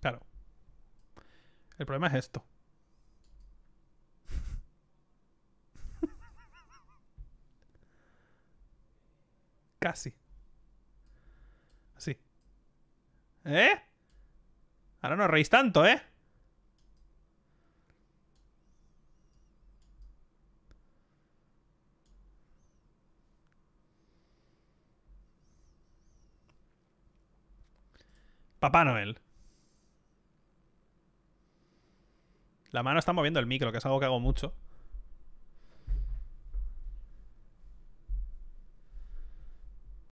Claro. El problema es esto. Casi. Así. ¿Eh? Ahora no reís tanto, ¿eh? Papá Noel. La mano está moviendo el micro, que es algo que hago mucho.